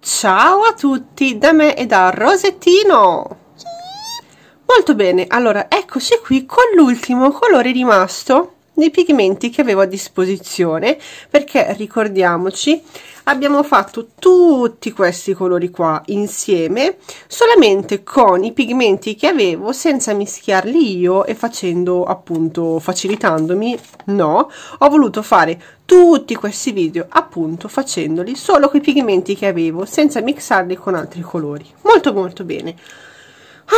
Ciao a tutti da me e da Rosettino! Molto bene, allora eccoci qui con l'ultimo colore rimasto nei pigmenti che avevo a disposizione perché ricordiamoci abbiamo fatto tutti questi colori qua insieme solamente con i pigmenti che avevo senza mischiarli io e facendo appunto facilitandomi no ho voluto fare tutti questi video appunto facendoli solo con i pigmenti che avevo senza mixarli con altri colori molto molto bene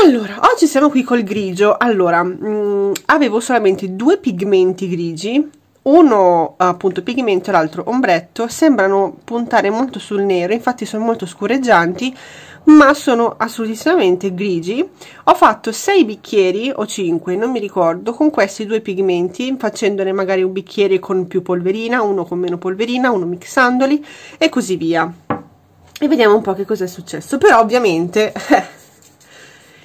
allora, oggi siamo qui col grigio. Allora, mh, mm, avevo solamente due pigmenti grigi, uno appunto pigmento e l'altro ombretto. Sembrano puntare molto sul nero, infatti sono molto scureggianti, ma sono assolutamente grigi. Ho fatto sei bicchieri o cinque, non mi ricordo, con questi due pigmenti, facendone magari un bicchiere con più polverina, uno con meno polverina, uno mixandoli e così via. E vediamo un po' che cosa è successo. Però ovviamente...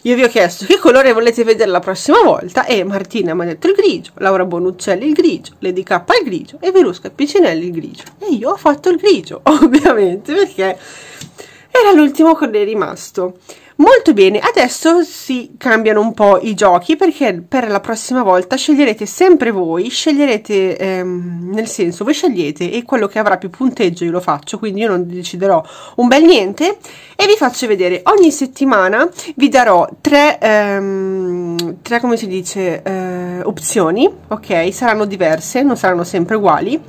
Io vi ho chiesto che colore volete vedere la prossima volta e Martina mi ha detto il grigio, Laura Bonuccelli il grigio, Lady K il grigio e Verusca Piccinelli il grigio. E io ho fatto il grigio, ovviamente, perché era l'ultimo colore rimasto. Molto bene, adesso si cambiano un po' i giochi perché per la prossima volta sceglierete sempre voi, sceglierete ehm, nel senso voi scegliete e quello che avrà più punteggio io lo faccio, quindi io non deciderò un bel niente e vi faccio vedere ogni settimana vi darò tre, ehm, tre come si dice, eh, opzioni, ok? Saranno diverse, non saranno sempre uguali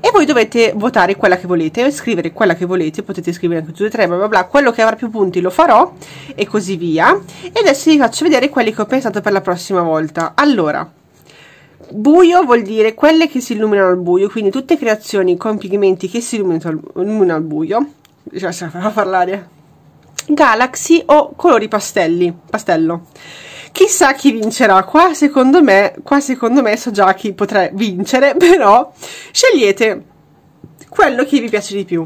e voi dovete votare quella che volete, scrivere quella che volete, potete scrivere anche 2, tre bla bla bla, quello che avrà più punti lo farò e così via. E adesso vi faccio vedere quelli che ho pensato per la prossima volta. Allora, buio vuol dire quelle che si illuminano al buio, quindi tutte creazioni con pigmenti che si illuminano al, illuminano al buio. Cioè, se la farò parlare. Galaxy o colori pastelli, pastello. Chissà chi vincerà, qua secondo me, qua secondo me so già chi potrà vincere, però scegliete quello che vi piace di più.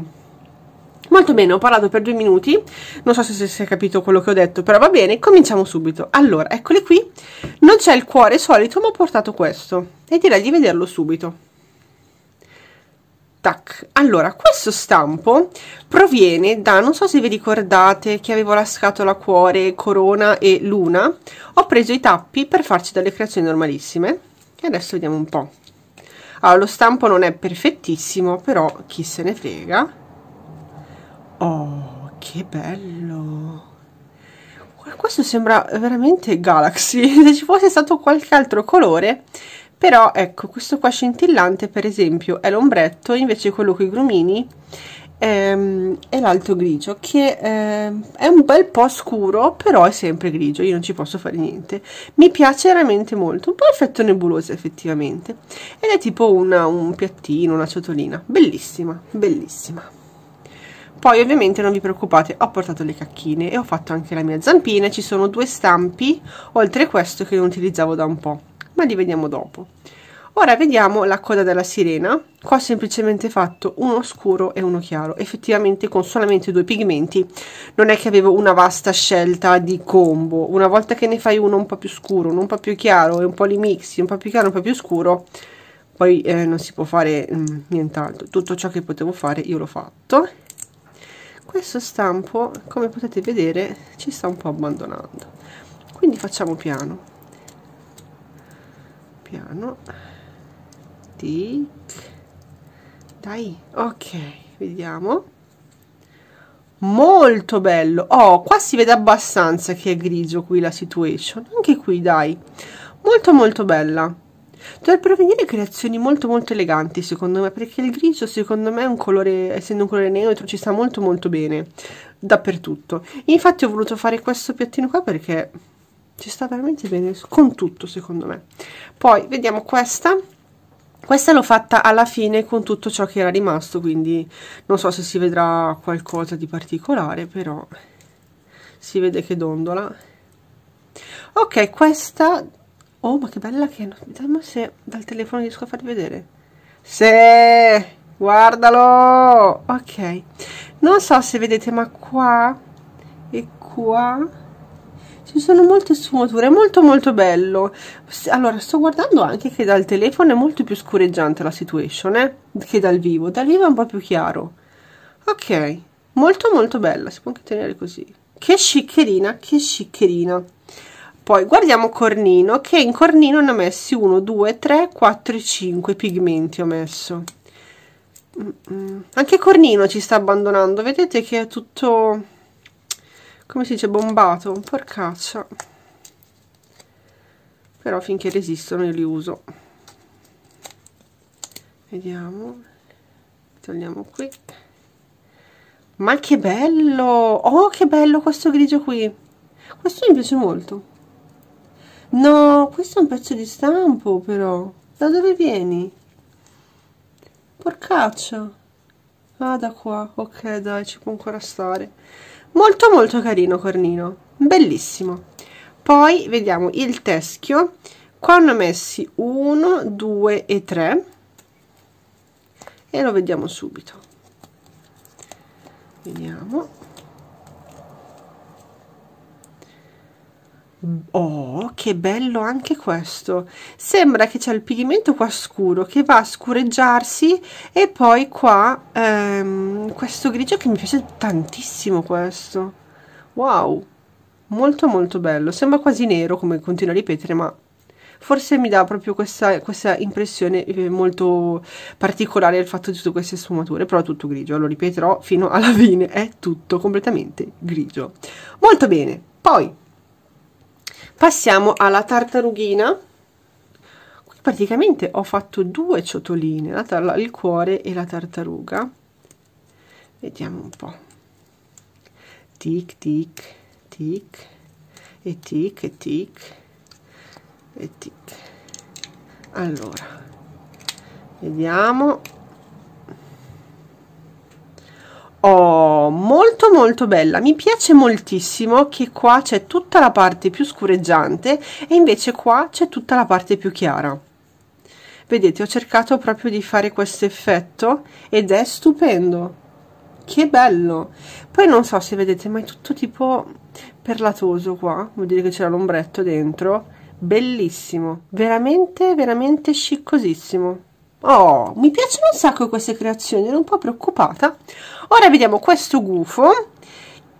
Molto bene, ho parlato per due minuti, non so se si è capito quello che ho detto, però va bene, cominciamo subito. Allora, eccole qui, non c'è il cuore solito, ma ho portato questo e direi di vederlo subito. Tac. Allora, questo stampo proviene da, non so se vi ricordate che avevo la scatola cuore, corona e luna, ho preso i tappi per farci delle creazioni normalissime e adesso vediamo un po'. Allora, lo stampo non è perfettissimo, però chi se ne frega. Oh, che bello! Questo sembra veramente Galaxy, se ci fosse stato qualche altro colore però ecco questo qua scintillante per esempio è l'ombretto invece quello con i grumini ehm, è l'alto grigio che ehm, è un bel po' scuro però è sempre grigio io non ci posso fare niente mi piace veramente molto un po' effetto nebulosa effettivamente ed è tipo una, un piattino una ciotolina bellissima bellissima poi ovviamente non vi preoccupate ho portato le cacchine e ho fatto anche la mia zampina ci sono due stampi oltre questo che non utilizzavo da un po' ma li vediamo dopo. Ora vediamo la coda della sirena, qua ho semplicemente fatto uno scuro e uno chiaro, effettivamente con solamente due pigmenti non è che avevo una vasta scelta di combo, una volta che ne fai uno un po' più scuro, uno un po' più chiaro e un po' li mixi, un po' più chiaro, un po' più scuro, poi eh, non si può fare mm, nient'altro, tutto ciò che potevo fare io l'ho fatto. Questo stampo, come potete vedere, ci sta un po' abbandonando, quindi facciamo piano piano tic dai ok vediamo molto bello oh qua si vede abbastanza che è grigio qui la situation anche qui dai molto molto bella Dovrebbero venire creazioni molto molto eleganti secondo me perché il grigio secondo me è un colore, essendo un colore neutro ci sta molto molto bene dappertutto. Infatti ho voluto fare questo piattino qua perché ci sta veramente bene con tutto secondo me poi vediamo questa questa l'ho fatta alla fine con tutto ciò che era rimasto quindi non so se si vedrà qualcosa di particolare però si vede che dondola ok questa oh ma che bella che vediamo se dal telefono riesco a farvi vedere se guardalo ok non so se vedete ma qua e qua ci sono molte sfumature, è molto molto bello. Allora, sto guardando anche che dal telefono è molto più scureggiante la situation, eh, che dal vivo. Dal vivo è un po' più chiaro. Ok, molto molto bella, si può anche tenere così. Che sciccherina, che sciccherina. Poi guardiamo Cornino, che in Cornino ne ho messi 1, 2, 3, 4 5 pigmenti ho messo. Mm, mm. Anche Cornino ci sta abbandonando, vedete che è tutto come si dice bombato porcaccia però finché resistono io li uso vediamo togliamo qui ma che bello oh che bello questo grigio qui questo mi piace molto no questo è un pezzo di stampo però da dove vieni? porcaccia ah da qua ok dai ci può ancora stare molto molto carino cornino bellissimo poi vediamo il teschio qua hanno messi 1 2 e 3 e lo vediamo subito vediamo Oh, che bello anche questo! Sembra che c'è il pigmento qua scuro che va a scureggiarsi e poi qua ehm, questo grigio che mi piace tantissimo questo. Wow! Molto molto bello. Sembra quasi nero come continuo a ripetere, ma forse mi dà proprio questa, questa impressione eh, molto particolare il fatto di tutte queste sfumature, però è tutto grigio, lo ripeterò fino alla fine, è tutto completamente grigio. Molto bene, poi passiamo alla tartarughina qui praticamente ho fatto due ciotoline la il cuore e la tartaruga vediamo un po tic tic tic e tic e tic e tic allora vediamo oh molto molto bella mi piace moltissimo che qua c'è tutta la parte più scureggiante e invece qua c'è tutta la parte più chiara vedete ho cercato proprio di fare questo effetto ed è stupendo che bello poi non so se vedete ma è tutto tipo perlatoso qua vuol dire che c'era l'ombretto dentro bellissimo veramente veramente sciccosissimo Oh, mi piacciono un sacco queste creazioni, ero un po' preoccupata. Ora vediamo questo gufo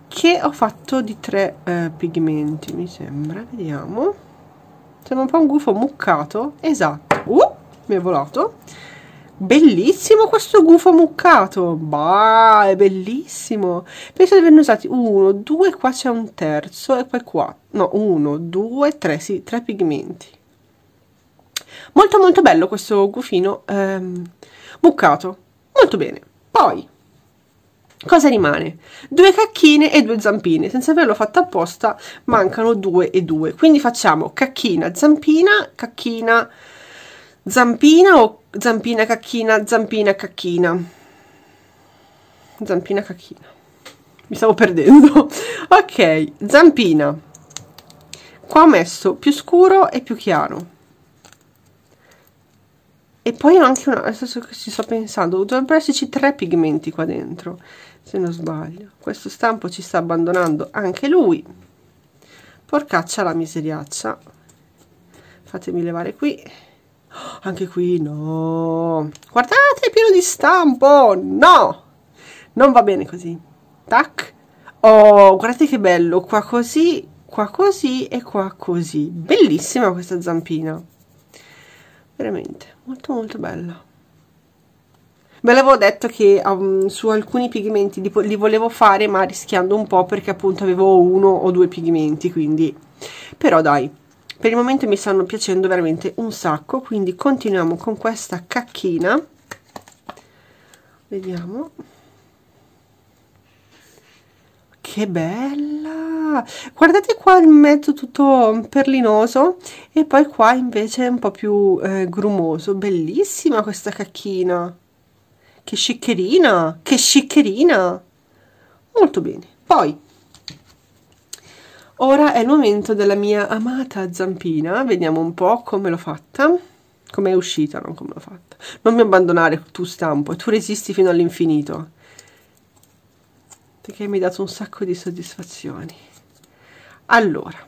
che ho fatto di tre eh, pigmenti, mi sembra. Vediamo. Sembra un po' un gufo muccato. Esatto. Uh, mi è volato. Bellissimo questo gufo muccato. Bah, è bellissimo. Penso di averne usati uno, due, qua c'è un terzo e poi qua. No, uno, due, tre, sì, tre pigmenti. Molto molto bello questo gufino ehm, buccato. Molto bene. Poi, cosa rimane? Due cacchine e due zampine. Senza averlo fatto apposta, mancano due e due. Quindi facciamo cacchina, zampina, cacchina, zampina o zampina, cacchina, zampina, cacchina. Zampina, cacchina. Mi stavo perdendo. ok, zampina. Qua ho messo più scuro e più chiaro e poi anche una, adesso che ci sto pensando dovrebbero esserci tre pigmenti qua dentro se non sbaglio questo stampo ci sta abbandonando anche lui porcaccia la miseriaccia fatemi levare qui anche qui no guardate è pieno di stampo no non va bene così tac oh guardate che bello qua così qua così e qua così bellissima questa zampina veramente molto molto bella ve l'avevo detto che um, su alcuni pigmenti li, li, volevo fare ma rischiando un po' perché appunto avevo uno o due pigmenti quindi però dai per il momento mi stanno piacendo veramente un sacco quindi continuiamo con questa cacchina vediamo che bella guardate qua il mezzo tutto perlinoso e poi qua invece un po' più eh, grumoso bellissima questa cacchina che sciccherina che sciccherina molto bene poi ora è il momento della mia amata zampina vediamo un po' come l'ho fatta come è uscita non come l'ho fatta non mi abbandonare tu stampo e tu resisti fino all'infinito perché mi ha dato un sacco di soddisfazioni allora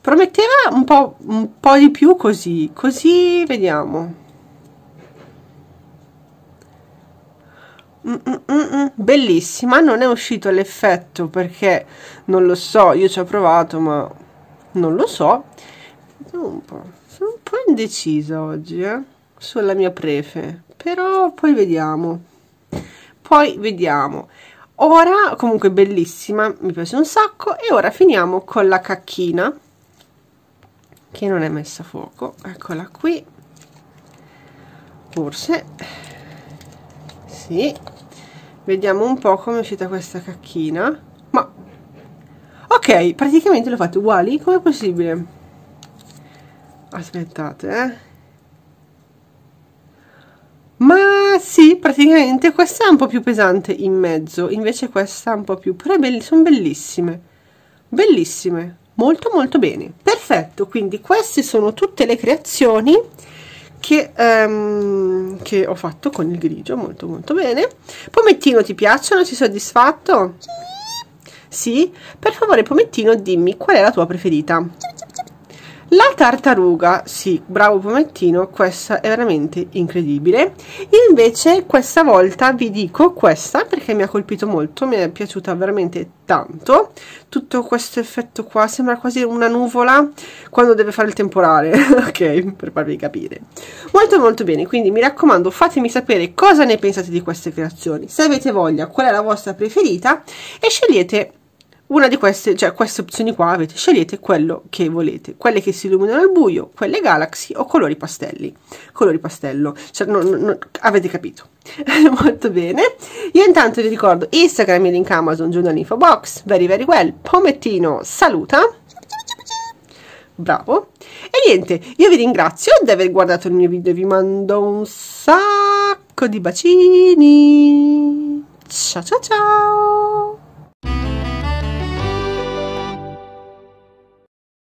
prometteva un po un po di più così così vediamo mm, mm, mm, mm, bellissima non è uscito l'effetto perché non lo so io ci ho provato ma non lo so sono un po', sono un po indecisa oggi eh, sulla mia prefe però poi vediamo poi vediamo Ora, comunque bellissima, mi piace un sacco e ora finiamo con la cacchina che non è messa a fuoco, eccola qui. Forse sì. Vediamo un po' come è uscita questa cacchina. Ma ok, praticamente le ho fatte uguali, com'è possibile? Aspettate, eh ma sì praticamente questa è un po più pesante in mezzo invece questa è un po più però belli, sono bellissime bellissime molto molto bene perfetto quindi queste sono tutte le creazioni che, um, che ho fatto con il grigio molto molto bene pomettino ti piacciono sei soddisfatto sì per favore pomettino dimmi qual è la tua preferita la tartaruga, sì, bravo Pomettino, questa è veramente incredibile. Invece questa volta vi dico questa perché mi ha colpito molto, mi è piaciuta veramente tanto. Tutto questo effetto qua sembra quasi una nuvola quando deve fare il temporale, ok, per farvi capire. Molto molto bene, quindi mi raccomando fatemi sapere cosa ne pensate di queste creazioni, se avete voglia qual è la vostra preferita e scegliete una di queste, cioè queste opzioni qua avete, scegliete quello che volete, quelle che si illuminano al buio, quelle galaxy o colori pastelli, colori pastello, cioè, no, no, avete capito. Molto bene, io intanto vi ricordo Instagram e link Amazon, giù dall'info box, very very well, Pomettino saluta, bravo, e niente, io vi ringrazio di aver guardato il mio video, vi mando un sacco di bacini, ciao ciao ciao!